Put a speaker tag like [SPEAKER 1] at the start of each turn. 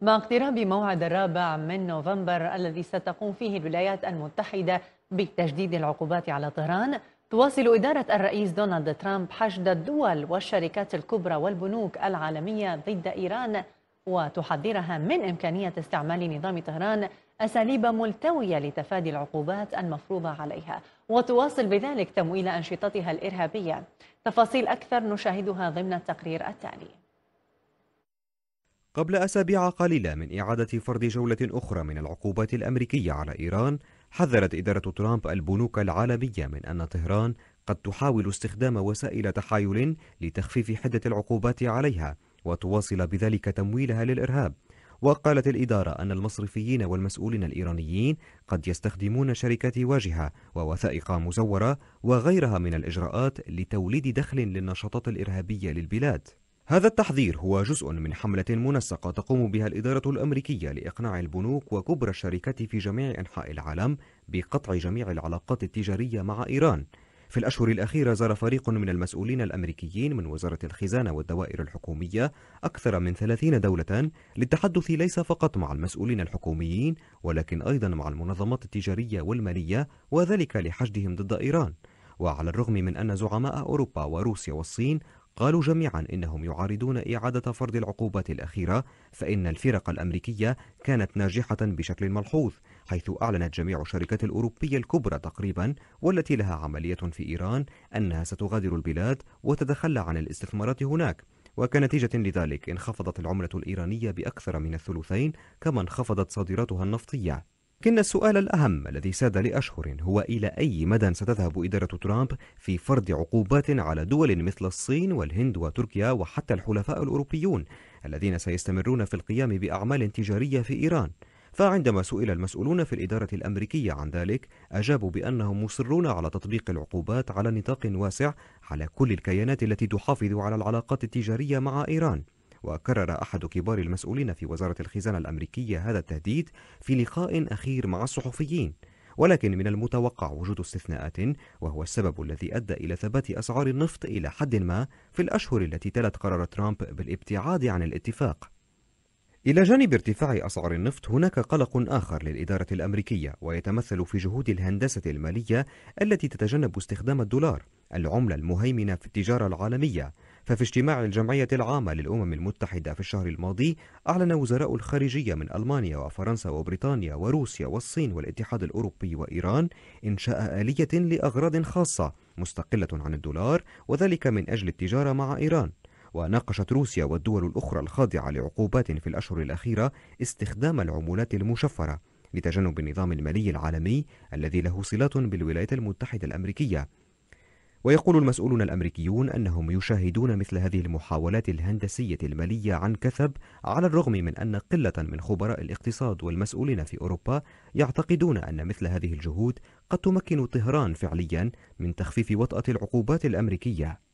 [SPEAKER 1] مع اقتراب موعد الرابع من نوفمبر الذي ستقوم فيه الولايات المتحدة بتجديد العقوبات على طهران تواصل إدارة الرئيس دونالد ترامب حشد الدول والشركات الكبرى والبنوك العالمية ضد إيران وتحذرها من إمكانية استعمال نظام طهران أساليب ملتوية لتفادي العقوبات المفروضة عليها وتواصل بذلك تمويل أنشطتها الإرهابية تفاصيل أكثر نشاهدها ضمن التقرير التالي
[SPEAKER 2] قبل أسابيع قليلة من إعادة فرض جولة أخرى من العقوبات الأمريكية على إيران حذرت إدارة ترامب البنوك العالمية من أن طهران قد تحاول استخدام وسائل تحايل لتخفيف حدة العقوبات عليها وتواصل بذلك تمويلها للإرهاب وقالت الإدارة أن المصرفيين والمسؤولين الإيرانيين قد يستخدمون شركات واجهة ووثائق مزورة وغيرها من الإجراءات لتوليد دخل للنشاطات الإرهابية للبلاد هذا التحذير هو جزء من حملة منسقة تقوم بها الإدارة الأمريكية لإقناع البنوك وكبرى الشركات في جميع أنحاء العالم بقطع جميع العلاقات التجارية مع إيران. في الأشهر الأخيرة زار فريق من المسؤولين الأمريكيين من وزارة الخزانة والدوائر الحكومية أكثر من 30 دولة للتحدث ليس فقط مع المسؤولين الحكوميين ولكن أيضا مع المنظمات التجارية والمالية وذلك لحشدهم ضد إيران. وعلى الرغم من أن زعماء أوروبا وروسيا والصين قالوا جميعا إنهم يعارضون إعادة فرض العقوبات الأخيرة فإن الفرق الأمريكية كانت ناجحة بشكل ملحوظ حيث أعلنت جميع الشركات الأوروبية الكبرى تقريبا والتي لها عملية في إيران أنها ستغادر البلاد وتتخلى عن الاستثمارات هناك وكنتيجة لذلك انخفضت العملة الإيرانية بأكثر من الثلثين كما انخفضت صادراتها النفطية لكن السؤال الأهم الذي ساد لأشهر هو إلى أي مدى ستذهب إدارة ترامب في فرض عقوبات على دول مثل الصين والهند وتركيا وحتى الحلفاء الأوروبيون الذين سيستمرون في القيام بأعمال تجارية في إيران فعندما سئل المسؤولون في الإدارة الأمريكية عن ذلك أجابوا بأنهم مصرون على تطبيق العقوبات على نطاق واسع على كل الكيانات التي تحافظ على العلاقات التجارية مع إيران وكرر أحد كبار المسؤولين في وزارة الخزانة الأمريكية هذا التهديد في لقاء أخير مع الصحفيين ولكن من المتوقع وجود استثناءات وهو السبب الذي أدى إلى ثبات أسعار النفط إلى حد ما في الأشهر التي تلت قرار ترامب بالابتعاد عن الاتفاق إلى جانب ارتفاع أسعار النفط هناك قلق آخر للإدارة الأمريكية ويتمثل في جهود الهندسة المالية التي تتجنب استخدام الدولار العملة المهيمنة في التجارة العالمية ففي اجتماع الجمعية العامة للأمم المتحدة في الشهر الماضي أعلن وزراء الخارجية من ألمانيا وفرنسا وبريطانيا وروسيا والصين والاتحاد الأوروبي وإيران إنشاء آلية لأغراض خاصة مستقلة عن الدولار وذلك من أجل التجارة مع إيران وناقشت روسيا والدول الأخرى الخاضعة لعقوبات في الأشهر الأخيرة استخدام العمولات المشفرة لتجنب النظام المالي العالمي الذي له صلة بالولايات المتحدة الأمريكية ويقول المسؤولون الأمريكيون أنهم يشاهدون مثل هذه المحاولات الهندسية المالية عن كثب على الرغم من أن قلة من خبراء الاقتصاد والمسؤولين في أوروبا يعتقدون أن مثل هذه الجهود قد تمكن طهران فعليا من تخفيف وطأة العقوبات الأمريكية